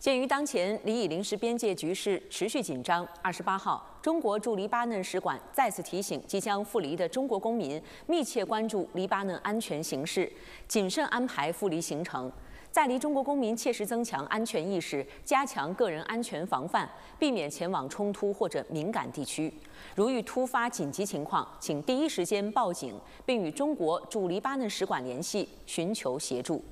鉴于当前黎以临时边界局势持续紧张，二十八号，中国驻黎巴嫩使馆再次提醒即将赴黎的中国公民，密切关注黎巴嫩安全形势，谨慎安排赴黎行程。在黎中国公民切实增强安全意识，加强个人安全防范，避免前往冲突或者敏感地区。如遇突发紧急情况，请第一时间报警，并与中国驻黎巴嫩使馆联系，寻求协助。